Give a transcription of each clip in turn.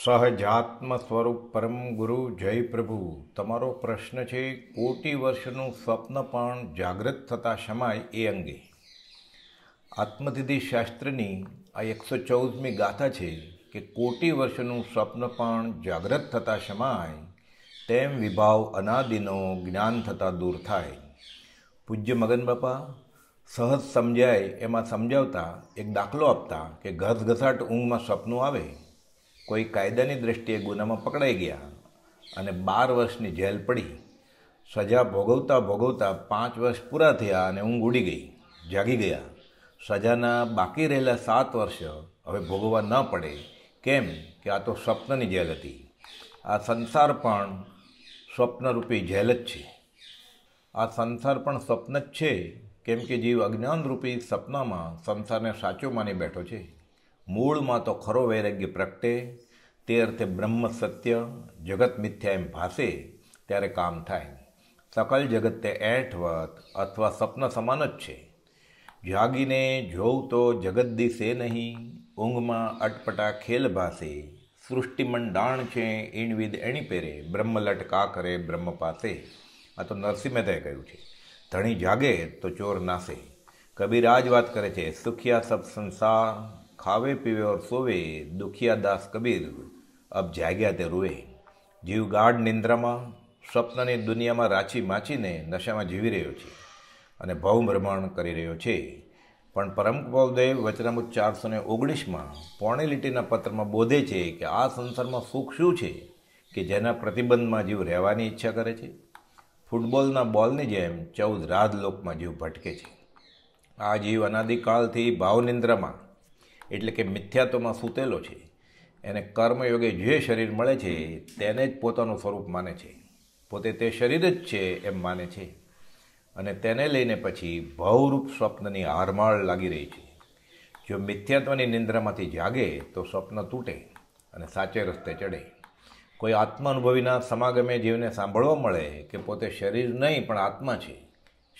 સહજાત્મ સ્વરૂપ પરમ ગુરુ જય પ્રભુ તમારો પ્રશ્ન છે કોટી વર્ષનું સ્વપ્ન પણ જાગૃત થતા શમાય એ અંગે આત્મતિથિ શાસ્ત્રની આ એકસો ચૌદમી ગાથા છે કે કોટી વર્ષનું સ્વપ્ન પણ જાગૃત થતાં શમાય તેમ વિભાવ અનાદિનો જ્ઞાન થતાં દૂર થાય પૂજ્ય મગન બાપા સહજ સમજાય એમાં સમજાવતા એક દાખલો આપતા કે ઘસઘસાટ ઊંઘમાં સ્વપ્નું આવે કોઈ કાયદાની દ્રષ્ટિએ ગુનામાં પકડાઈ ગયા અને બાર વર્ષની જેલ પડી સજા ભોગવતા ભોગવતા પાંચ વર્ષ પૂરા થયા અને ઊંઘ ઉડી ગઈ જાગી ગયા સજાના બાકી રહેલા સાત વર્ષ હવે ભોગવવા ન પડે કેમ કે આ તો સ્વપ્નની જેલ હતી આ સંસાર પણ સ્વપ્નરૂપી જેલ જ છે આ સંસાર પણ સ્વપ્ન જ છે કેમ કે જીવ અજ્ઞાનરૂપી સપનામાં સંસારને સાચો માની બેઠો છે મૂળમાં તો ખરો વૈરાગ્ય પ્રગટે તે અર્થે બ્રહ્મ સત્ય જગત મિથ્યા એમ ભાસે ત્યારે કામ થાય સકલ જગત તે એઠવત અથવા સ્વપ્ન સમાન જ છે જાગીને જોઉં તો જગત દિશે નહીં ઊંઘમાં અટપટા ખેલ ભાસે સૃષ્ટિમંડાણ છે ઈણવિદ એણી પહેરે બ્રહ્મ લટકા કરે બ્રહ્મ પાસે આ તો નરસિંહ મહેતાએ કહ્યું છે ધણી જાગે તો ચોર નાસે કબીરાજ વાત કરે છે સુખિયા સબ સંસાર ખાવે પીવે ઓર સોવે દુખિયા દાસ કબીર અબ જાગ્યા તે રૂવે જીવ ગાઢ નિંદ્રામાં સ્વપ્નની દુનિયામાં રાચી માચીને નશામાં જીવી રહ્યો છે અને ભવભ્રમણ કરી રહ્યો છે પણ પરમપવદેવ વચનામૃત ચારસો ને ઓગણીસમાં પોણી લીટીના પત્રમાં બોધે છે કે આ સંસારમાં સુખ શું છે કે જેના પ્રતિબંધમાં જીવ રહેવાની ઈચ્છા કરે છે ફૂટબોલના બોલની જેમ ચૌદ રાજલોકમાં જીવ ભટકે છે આ જીવ અનાદિકાળથી ભાવનિંદ્રામાં એટલે કે મિથ્યાત્વમાં સૂતેલો છે એને કર્મયોગે જે શરીર મળે છે તેને જ પોતાનું સ્વરૂપ માને છે પોતે તે શરીર જ છે એમ માને છે અને તેને લઈને પછી ભવરૂપ સ્વપ્નની હારમાળ લાગી રહી છે જો મિથ્યાત્વની નિંદ્રામાંથી જાગે તો સ્વપ્ન તૂટે અને સાચે રસ્તે ચડે કોઈ આત્માનુભવીના સમાગમે જીવને સાંભળવા મળે કે પોતે શરીર નહીં પણ આત્મા છે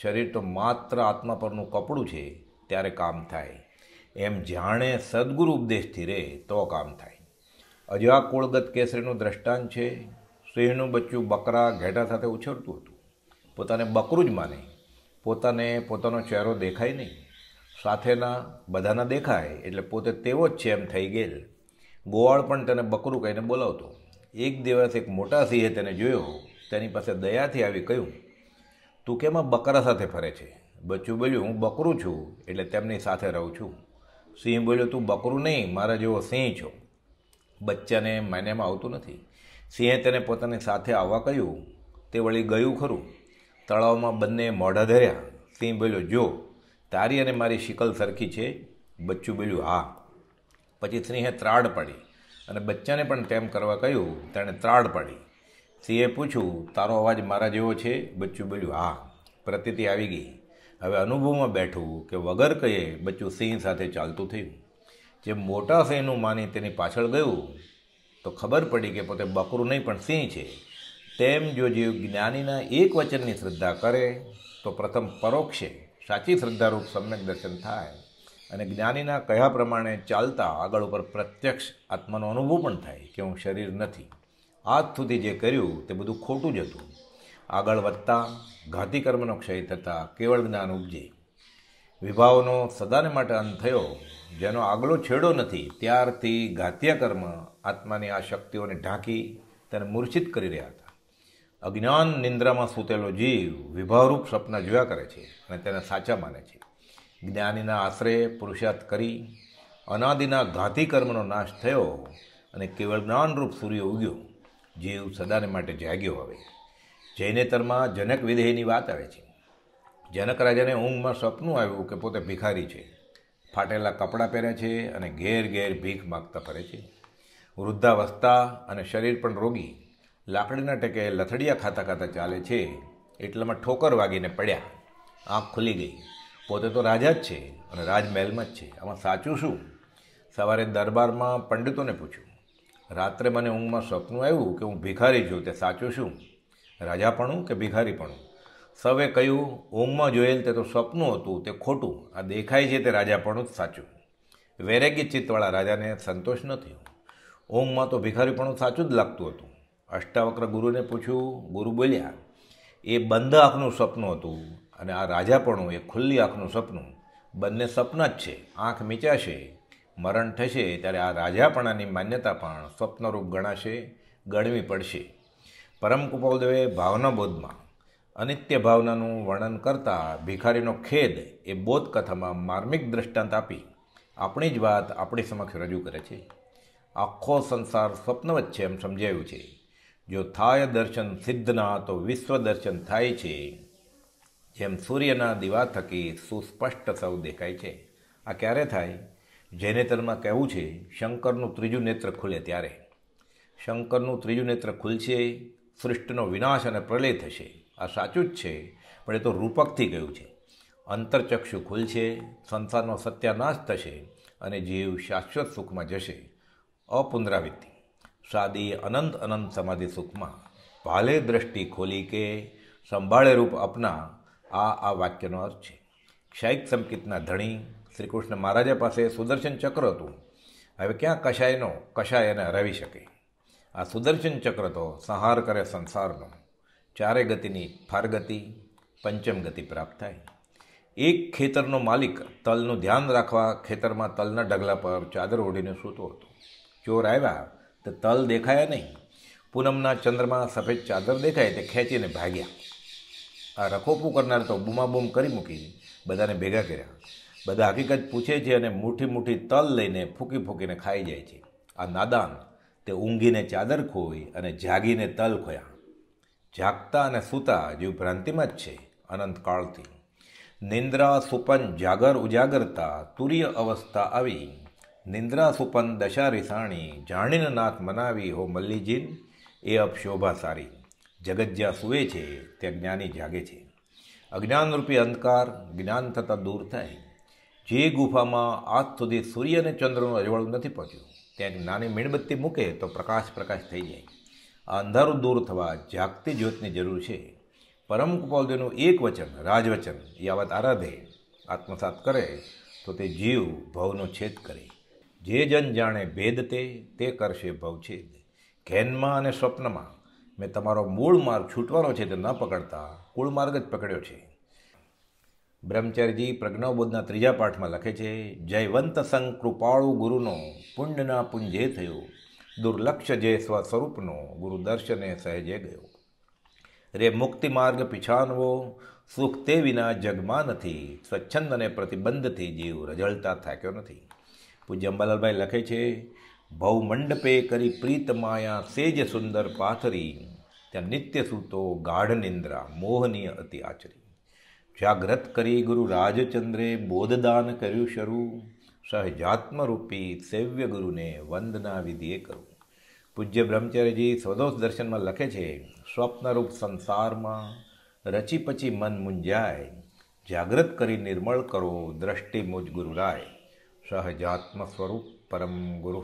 શરીર તો માત્ર આત્મા પરનું કપડું છે ત્યારે કામ થાય એમ જાણે સદગુરુ ઉપદેશથી રહે તો કામ થાય હજુ આ કોળગત કેસરીનું દ્રષ્ટાંત છે સિંહનું બચ્ચું બકરા ઘેટા સાથે ઉછળતું હતું પોતાને બકરું જ માને પોતાને પોતાનો ચહેરો દેખાય નહીં સાથેના બધાના દેખાય એટલે પોતે તેવો જ છે એમ થઈ ગયેલ ગોવાળ પણ તેને બકરું કહીને બોલાવતો એક દિવસ એક મોટા સિંહે તેને જોયો તેની પાસે દયાથી આવી કહ્યું તું કેમાં બકરા સાથે ફરે છે બચ્ચું બોલ્યું હું બકરું છું એટલે તેમની સાથે રહું છું સિંહ બોલ્યો તું બકરું નહીં મારા જેવો સિંહ છો બચ્ચાને માન્યામાં આવતું નથી સિંહે તેને પોતાની સાથે આવવા કહ્યું તે વળી ગયું ખરું તળાવમાં બંને મોઢા ધર્યા સિંહ બોલ્યો જો તારી અને મારી શિકલ સરખી છે બચ્ચું બોલ્યું હા પછી સિંહે ત્રાડ પાડી અને બચ્ચાને પણ તેમ કરવા કહ્યું તેણે ત્રાડ પાડી સિંહે પૂછ્યું તારો અવાજ મારા જેવો છે બચ્ચું બોલ્યું હા પ્રતિતિ આવી ગઈ હવે અનુભવમાં બેઠવું કે વગર કહીએ બચ્ચું સિંહ સાથે ચાલતું થયું જે મોટા સિંહનું માની તેની પાછળ ગયું તો ખબર પડી કે પોતે બકરું નહીં પણ સિંહ છે તેમ જો જીવ જ્ઞાનીના એક વચનની શ્રદ્ધા કરે તો પ્રથમ પરોક્ષે સાચી શ્રદ્ધારૂપ સમ્યક દર્શન થાય અને જ્ઞાનીના કયા પ્રમાણે ચાલતા આગળ ઉપર પ્રત્યક્ષ આત્માનો અનુભવ પણ થાય કે હું શરીર નથી આજ સુધી જે કર્યું તે બધું ખોટું જ હતું આગળ વધતા ઘાતી કર્મનો ક્ષય થતાં કેવળ જ્ઞાન ઉપજી વિભાવનો સદાને માટે અંત થયો જેનો આગલો છેડો નથી ત્યારથી ઘાત્ય કર્મ આત્માની આ શક્તિઓને ઢાંકી તેને મૂર્છિત કરી રહ્યા હતા અજ્ઞાન નિંદ્રામાં સૂતેલો જીવ વિભાવરૂપ સપના જોયા કરે છે અને તેને સાચા માને છે જ્ઞાનીના આશરે પુરુષાર્થ કરી અનાદિના ઘાતી કર્મનો નાશ થયો અને કેવળ જ્ઞાનરૂપ સૂર્ય ઉગ્યો જીવ સદાને માટે જાગ્યો હવે જૈનેતરમાં જનક વિધેયની વાત આવે છે જનક રાજાને ઊંઘમાં સપનું આવ્યું કે પોતે ભિખારી છે ફાટેલા કપડાં પહેરે છે અને ઘેર ઘેર ભીખ માગતા ફરે છે વૃદ્ધાવસ્થા અને શરીર પણ રોગી લાકડીના ટેકે લથડિયા ખાતા ખાતા ચાલે છે એટલામાં ઠોકર વાગીને પડ્યા આંખ ખુલી ગઈ પોતે તો રાજા જ છે અને રાજમહેલમાં જ છે આમાં સાચું શું સવારે દરબારમાં પંડિતોને પૂછ્યું રાત્રે મને ઊંઘમાં સપનું આવ્યું કે હું ભિખારી છું તે સાચું શું રાજાપણું કે ભિખારીપણું સૌએ કહ્યું ઓમમાં જોયેલ તે તો સ્વપ્ન હતું તે ખોટું આ દેખાય છે તે રાજાપણું જ સાચું વૈરાગ્ય ચિત્તવાળા રાજાને સંતોષ ન થયો ઓમમાં તો ભિખારીપણું સાચું જ લાગતું હતું અષ્ટાવક્ર ગુરુને પૂછ્યું ગુરુ બોલ્યા એ બંધ આંખનું સપનું હતું અને આ રાજાપણું એ ખુલ્લી આંખનું સપનું બંને સપના જ છે આંખ મીચાશે મરણ થશે ત્યારે આ રાજાપણાની માન્યતા પણ સ્વપ્નરૂપ ગણાશે ગણવી પડશે પરમ પરમકુપાલદેવે ભાવનાબોધમાં અનિત્ય ભાવનાનું વર્ણન કરતા ભિખારીનો ખેદ એ કથામાં માર્મિક દ્રષ્ટાંત આપી આપણી જ વાત આપણી સમક્ષ રજૂ કરે છે આખો સંસાર સ્વપ્ન છે એમ સમજાયું છે જો થાય દર્શન સિદ્ધના તો વિશ્વ દર્શન થાય છે જેમ સૂર્યના દીવા થકી સુસ્પષ્ટ સૌ દેખાય છે આ ક્યારે થાય જૈનેતરમાં કહેવું છે શંકરનું ત્રીજું નેત્ર ખુલે ત્યારે શંકરનું ત્રીજું નેત્ર ખુલશે સૃષ્ટિનો વિનાશ અને પ્રલય થશે આ સાચું જ છે પણ એ તો રૂપકથી ગયું છે અંતરચક્ષુ ખુલશે સંસારનો સત્યાનાશ થશે અને જીવ શાશ્વત સુખમાં જશે અપુનરાવૃત્તિ સાદી અનંત અનંત સમાધિ સુખમાં ભાલે દ્રષ્ટિ ખોલી કે સંભાળે રૂપ અપના આ આ વાક્યનો અર્થ છે ક્ષૈક સંકિતના ધણી શ્રી કૃષ્ણ મહારાજા પાસે સુદર્શન ચક્ર હતું હવે ક્યાં કશાયનો કશાય એને હરાવી શકે આ સુદર્શન ચક્ર તો સંહાર કરે સંસારનો ચારે ગતિની ફારગતિ પંચમ ગતિ પ્રાપ્ત થાય એક ખેતરનો માલિક તલનું ધ્યાન રાખવા ખેતરમાં તલના ઢગલા પર ચાદર ઓઢીને સૂતો હતો ચોર આવ્યા તો તલ દેખાયા નહીં પૂનમના ચંદ્રમાં સફેદ ચાદર દેખાય તે ખેંચીને ભાગ્યા આ રખોપું કરનાર તો બૂમાબૂમ કરી મૂકી બધાને ભેગા કર્યા બધા હકીકત પૂછે છે અને મૂઠી મૂઠી તલ લઈને ફૂકી ફૂકીને ખાઈ જાય છે આ નાદાન તે ઊંઘીને ચાદર ખોઈ અને જાગીને તલ ખોયા જાગતા અને સૂતા જીવ ભ્રાંતિમાં જ છે અનંતકાળથી નિંદ્રા સુપન જાગર ઉજાગરતા તુર્ય અવસ્થા આવી નિંદ્રા સુપન દશા રિસાણી જાણીને નાથ મનાવી હો મલ્લીજીન એ અપશોભા સારી જગત જ્યાં સૂવે છે ત્યાં જ્ઞાની જાગે છે અજ્ઞાનરૂપી અંધકાર જ્ઞાન થતાં દૂર થાય જે ગુફામાં આજ સુધી સૂર્ય અને ચંદ્રનું અજવાળું નથી પહોંચ્યું ત્યાં એક નાની મીણબત્તી મૂકે તો પ્રકાશ પ્રકાશ થઈ જાય આ અંધારું દૂર થવા જાગતી જ્યોતની જરૂર છે પરમ કૃપાલદેવનું એક વચન રાજવચન વાત આરાધે આત્મસાત કરે તો તે જીવ ભવનો છેદ કરે જે જન જાણે ભેદ તે તે કરશે ભવ ભવછેદ ઘેનમાં અને સ્વપ્નમાં મેં તમારો મૂળ માર્ગ છૂટવાનો છે તે ન પકડતા કુળ માર્ગ જ પકડ્યો છે બ્રહ્મચર્યજી પ્રજ્ઞાબોધના ત્રીજા પાઠમાં લખે છે જયવંત સંગ કૃપાળુ ગુરુનો પુણ્યના પુંજે થયો દુર્લક્ષ જે સ્વ સ્વરૂપનો ગુરુ દર્શને સહેજે ગયો રે મુક્તિ માર્ગ પિછાનવો સુખ તે વિના જગમાં નથી સ્વચ્છંદ અને પ્રતિબંધથી જીવ રજળતા થાક્યો નથી પૂજ્ય અંબાલાલભાઈ લખે છે ભવ મંડપે કરી પ્રીત માયા સેજ સુંદર પાથરી ત્યાં નિત્ય સૂતો ગાઢ નિંદ્રા મોહનીય અતિ આચરી જાગ્રત કરી ગુરુ રાજચંદ્રે બોધદાન કર્યું શરૂ સહજાત્મરૂપી સેવ્ય ગુરુને વંદના વિધિએ કરવું પૂજ્ય બ્રહ્મચર્યજી સ્વદોષ દર્શનમાં લખે છે સ્વપ્નરૂપ સંસારમાં રચી પછી મન મુંજાય જાગ્રત કરી નિર્મળ કરો દ્રષ્ટિ મુજ ગુરુરાય સહજાત્મ સ્વરૂપ પરમ ગુરુ